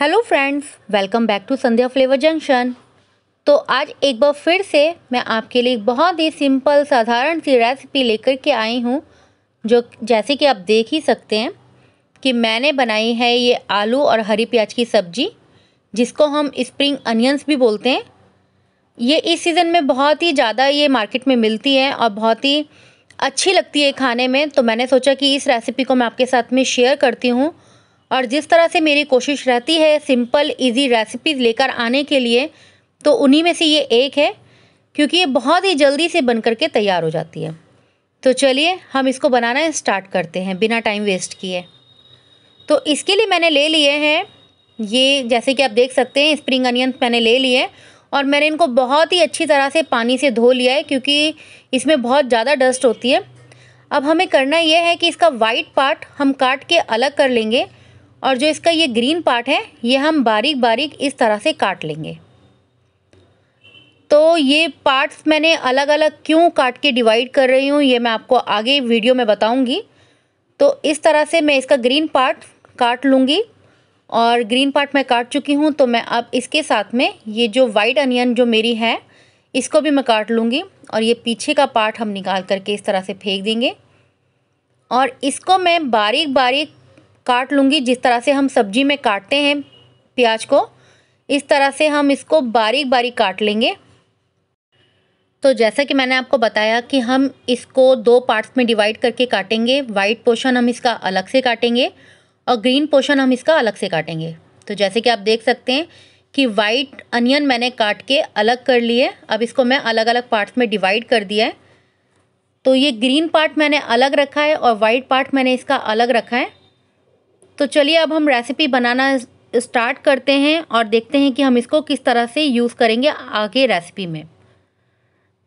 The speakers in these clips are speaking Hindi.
hello friends welcome back to Sandhya flavour junction तो आज एक बार फिर से मैं आपके लिए बहुत ही सिंपल साधारण सी रेसिपी लेकर के आई हूँ जो जैसे कि आप देख ही सकते हैं कि मैंने बनाई है ये आलू और हरी प्याज की सब्जी जिसको हम स्प्रिंग अनियंस भी बोलते हैं ये इस सीज़न में बहुत ही ज़्यादा ये मार्केट में मिलती है और बहुत ही अच्छी लगती है खाने में तो मैंने सोचा कि इस रेसिपी को मैं आपके साथ में शेयर करती हूँ और जिस तरह से मेरी कोशिश रहती है सिंपल इजी रेसिपीज़ लेकर आने के लिए तो उन्हीं में से ये एक है क्योंकि ये बहुत ही जल्दी से बन करके तैयार हो जाती है तो चलिए हम इसको बनाना स्टार्ट करते हैं बिना टाइम वेस्ट किए तो इसके लिए मैंने ले लिए हैं ये जैसे कि आप देख सकते हैं स्प्रिंग अनियन मैंने ले लिए और मैंने इनको बहुत ही अच्छी तरह से पानी से धो लिया है क्योंकि इसमें बहुत ज़्यादा डस्ट होती है अब हमें करना यह है कि इसका वाइट पार्ट हम काट के अलग कर लेंगे और जो इसका ये ग्रीन पार्ट है ये हम बारीक बारीक इस तरह से काट लेंगे तो ये पार्ट्स मैंने अलग अलग क्यों काट के डिवाइड कर रही हूँ ये मैं आपको आगे वीडियो में बताऊँगी तो इस तरह से मैं इसका ग्रीन पार्ट काट लूँगी और ग्रीन पार्ट मैं काट चुकी हूँ तो मैं अब इसके साथ में ये जो वाइट अनियन जो मेरी है इसको भी मैं काट लूँगी और ये पीछे का पार्ट हम निकाल करके इस तरह से फेंक देंगे और इसको मैं बारीक बारीक काट लूँगी जिस तरह से हम सब्जी में काटते हैं प्याज को इस तरह से हम इसको बारीक बारीक काट लेंगे तो जैसा कि मैंने आपको बताया कि हम इसको दो पार्ट्स में डिवाइड करके काटेंगे वाइट पोर्शन हम इसका अलग से काटेंगे और ग्रीन पोर्शन हम इसका अलग से काटेंगे तो जैसे कि आप देख सकते हैं कि वाइट अनियन मैंने काट के अलग कर लिए अब इसको मैं अलग अलग पार्ट्स में डिवाइड कर दिया है तो ये ग्रीन पार्ट मैंने अलग रखा है और वाइट पार्ट मैंने इसका अलग रखा है तो चलिए अब हम रेसिपी बनाना स्टार्ट करते हैं और देखते हैं कि हम इसको किस तरह से यूज़ करेंगे आगे रेसिपी में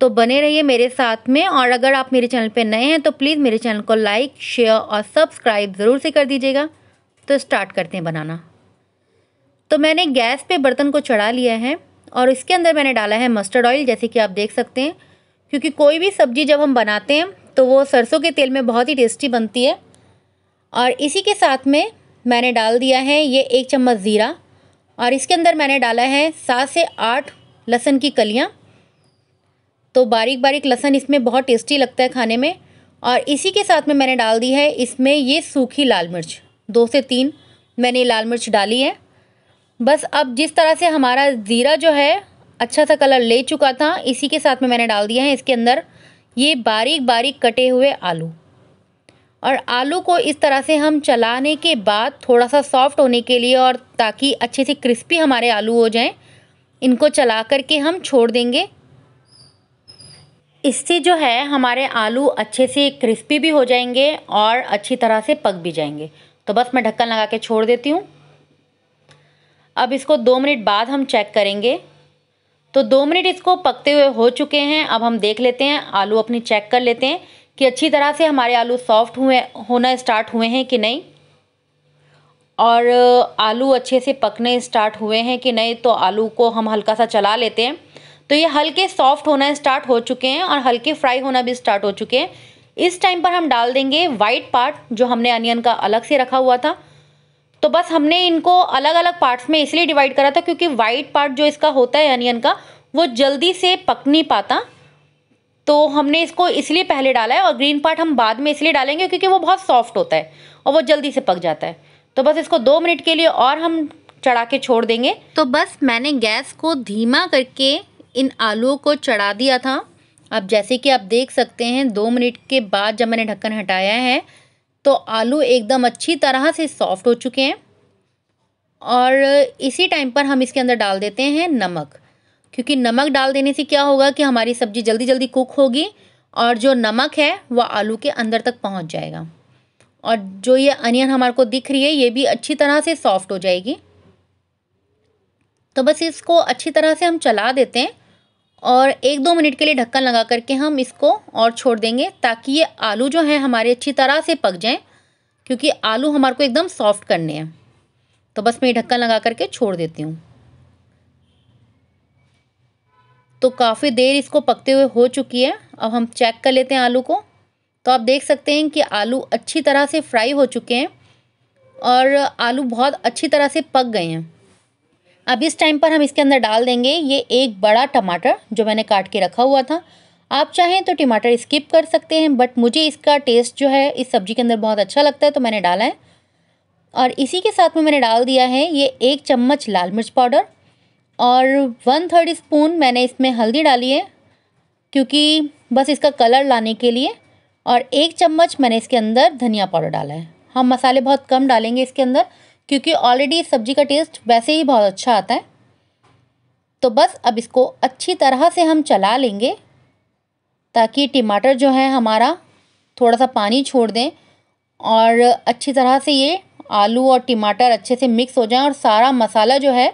तो बने रहिए मेरे साथ में और अगर आप मेरे चैनल पर नए हैं तो प्लीज़ मेरे चैनल को लाइक शेयर और सब्सक्राइब ज़रूर से कर दीजिएगा तो स्टार्ट करते हैं बनाना तो मैंने गैस पे बर्तन को चढ़ा लिया है और इसके अंदर मैंने डाला है मस्टर्ड ऑयल जैसे कि आप देख सकते हैं क्योंकि कोई भी सब्ज़ी जब हम बनाते हैं तो वो सरसों के तेल में बहुत ही टेस्टी बनती है और इसी के साथ में मैंने डाल दिया है ये एक चम्मच ज़ीरा और इसके अंदर मैंने डाला है सात से आठ लहसन की कलियाँ तो बारीक बारीक लहसन इसमें बहुत टेस्टी लगता है खाने में और इसी के साथ में मैंने डाल दी है इसमें ये सूखी लाल मिर्च दो से तीन मैंने लाल मिर्च डाली है बस अब जिस तरह से हमारा ज़ीरा जो है अच्छा सा कलर ले चुका था इसी के साथ में मैंने डाल दिया है इसके अंदर ये बारीक बारीक कटे हुए आलू और आलू को इस तरह से हम चलाने के बाद थोड़ा सा सॉफ्ट होने के लिए और ताकि अच्छे से क्रिस्पी हमारे आलू हो जाएं इनको चला करके हम छोड़ देंगे इससे जो है हमारे आलू अच्छे से क्रिस्पी भी हो जाएंगे और अच्छी तरह से पक भी जाएंगे तो बस मैं ढक्कन लगा के छोड़ देती हूँ अब इसको दो मिनट बाद हम चेक करेंगे तो दो मिनट इसको पकते हुए हो चुके हैं अब हम देख लेते हैं आलू अपनी चेक कर लेते हैं कि अच्छी तरह से हमारे आलू सॉफ्ट हुए होना स्टार्ट हुए हैं कि नहीं और आलू अच्छे से पकने स्टार्ट हुए हैं कि नहीं तो आलू को हम हल्का सा चला लेते हैं तो ये हल्के सॉफ्ट होना स्टार्ट हो चुके हैं और हल्के फ्राई होना भी स्टार्ट हो चुके हैं इस टाइम पर हम डाल देंगे वाइट पार्ट जो हमने अनियन का अलग से रखा हुआ था तो बस हमने इनको अलग अलग पार्ट्स में इसलिए डिवाइड करा था क्योंकि वाइट पार्ट जो इसका होता है अनियन का वो जल्दी से पक नहीं पाता तो हमने इसको इसलिए पहले डाला है और ग्रीन पार्ट हम बाद में इसलिए डालेंगे क्योंकि वो बहुत सॉफ्ट होता है और वो जल्दी से पक जाता है तो बस इसको दो मिनट के लिए और हम चढ़ा के छोड़ देंगे तो बस मैंने गैस को धीमा करके इन आलूओं को चढ़ा दिया था अब जैसे कि आप देख सकते हैं दो मिनट के बाद जब मैंने ढक्कन हटाया है तो आलू एकदम अच्छी तरह से सॉफ्ट हो चुके हैं और इसी टाइम पर हम इसके अंदर डाल देते हैं नमक क्योंकि नमक डाल देने से क्या होगा कि हमारी सब्ज़ी जल्दी जल्दी कुक होगी और जो नमक है वह आलू के अंदर तक पहुँच जाएगा और जो ये अनियन हमारे को दिख रही है ये भी अच्छी तरह से सॉफ्ट हो जाएगी तो बस इसको अच्छी तरह से हम चला देते हैं और एक दो मिनट के लिए ढक्कन लगा करके हम इसको और छोड़ देंगे ताकि ये आलू जो है हमारे अच्छी तरह से पक जाएं क्योंकि आलू हमारे को एकदम सॉफ्ट करने हैं तो बस मैं ढक्कन लगा करके छोड़ देती हूँ तो काफ़ी देर इसको पकते हुए हो चुकी है अब हम चेक कर लेते हैं आलू को तो आप देख सकते हैं कि आलू अच्छी तरह से फ्राई हो चुके हैं और आलू बहुत अच्छी तरह से पक गए हैं अब इस टाइम पर हम इसके अंदर डाल देंगे ये एक बड़ा टमाटर जो मैंने काट के रखा हुआ था आप चाहें तो टमाटर स्किप कर सकते हैं बट मुझे इसका टेस्ट जो है इस सब्ज़ी के अंदर बहुत अच्छा लगता है तो मैंने डाला है और इसी के साथ में मैंने डाल दिया है ये एक चम्मच लाल मिर्च पाउडर और वन थर्ड स्पून मैंने इसमें हल्दी डाली है क्योंकि बस इसका कलर लाने के लिए और एक चम्मच मैंने इसके अंदर धनिया पाउडर डाला है हम मसाले बहुत कम डालेंगे इसके अंदर क्योंकि ऑलरेडी सब्जी का टेस्ट वैसे ही बहुत अच्छा आता है तो बस अब इसको अच्छी तरह से हम चला लेंगे ताकि टमाटर जो है हमारा थोड़ा सा पानी छोड़ दें और अच्छी तरह से ये आलू और टमाटर अच्छे से मिक्स हो जाएं और सारा मसाला जो है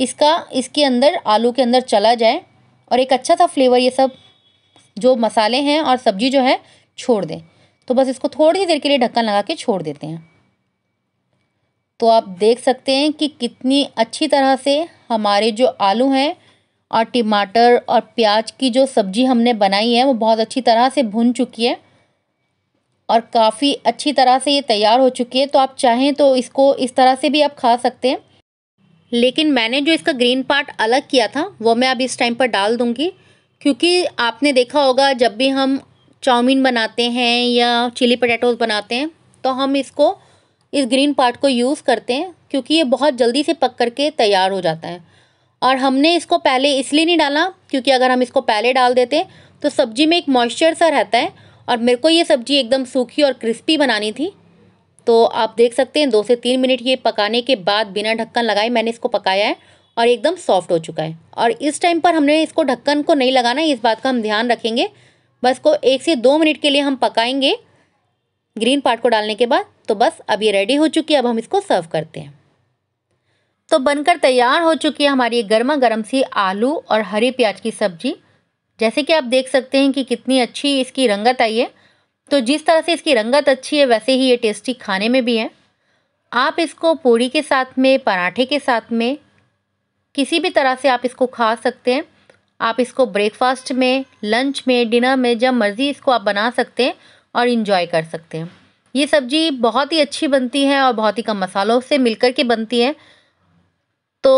इसका इसके अंदर आलू के अंदर चला जाए और एक अच्छा सा फ्लेवर ये सब जो मसाले हैं और सब्जी जो है छोड़ दें तो बस इसको थोड़ी देर के लिए ढक्कन लगा के छोड़ देते हैं तो आप देख सकते हैं कि कितनी अच्छी तरह से हमारे जो आलू हैं और टमाटर और प्याज की जो सब्ज़ी हमने बनाई है वो बहुत अच्छी तरह से भुन चुकी है और काफ़ी अच्छी तरह से ये तैयार हो चुकी है तो आप चाहें तो इसको इस तरह से भी आप खा सकते हैं लेकिन मैंने जो इसका ग्रीन पार्ट अलग किया था वो मैं अब इस टाइम पर डाल दूँगी क्योंकि आपने देखा होगा जब भी हम चाउमीन बनाते हैं या चिली पटेटोज़ बनाते हैं तो हम इसको इस ग्रीन पार्ट को यूज़ करते हैं क्योंकि ये बहुत जल्दी से पक कर के तैयार हो जाता है और हमने इसको पहले इसलिए नहीं डाला क्योंकि अगर हम इसको पहले डाल देते तो सब्ज़ी में एक मॉइस्चर सा रहता है और मेरे को ये सब्ज़ी एकदम सूखी और क्रिस्पी बनानी थी तो आप देख सकते हैं दो से तीन मिनट ये पकाने के बाद बिना ढक्कन लगाए मैंने इसको पकाया है और एकदम सॉफ्ट हो चुका है और इस टाइम पर हमने इसको ढक्कन को नहीं लगाना है इस बात का हम ध्यान रखेंगे बस को एक से दो मिनट के लिए हम पकाएंगे ग्रीन पार्ट को डालने के बाद तो बस अब ये रेडी हो चुकी है अब हम इसको सर्व करते हैं तो बनकर तैयार हो चुकी है हमारी गर्मा गर्म सी आलू और हरी प्याज की सब्जी जैसे कि आप देख सकते हैं कि कितनी अच्छी इसकी रंगत आई है तो जिस तरह से इसकी रंगत अच्छी है वैसे ही ये टेस्टी खाने में भी है आप इसको पूड़ी के साथ में पराठे के साथ में किसी भी तरह से आप इसको खा सकते हैं आप इसको ब्रेकफास्ट में लंच में डिनर में जब मर्ज़ी इसको आप बना सकते हैं और इन्जॉय कर सकते हैं ये सब्ज़ी बहुत ही अच्छी बनती है और बहुत ही कम मसालों से मिलकर के बनती है तो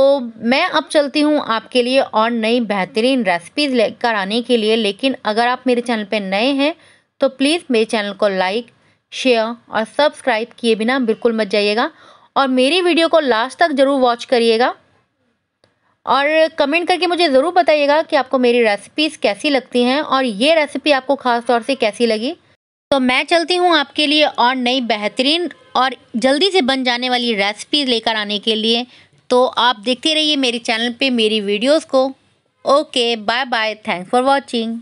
मैं अब चलती हूँ आपके लिए और नई बेहतरीन रेसिपीज़ लेकर आने के लिए लेकिन अगर आप मेरे चैनल पर नए हैं तो प्लीज़ मेरे चैनल को लाइक शेयर और सब्सक्राइब किए बिना बिल्कुल मत जाइएगा और मेरी वीडियो को लास्ट तक ज़रूर वॉच करिएगा और कमेंट करके मुझे ज़रूर बताइएगा कि आपको मेरी रेसिपीज़ कैसी लगती हैं और ये रेसिपी आपको ख़ास तौर से कैसी लगी तो मैं चलती हूँ आपके लिए और नई बेहतरीन और जल्दी से बन जाने वाली रेसिपीज़ लेकर आने के लिए तो आप देखते रहिए मेरे चैनल पे मेरी वीडियोस को okay bye bye thanks for watching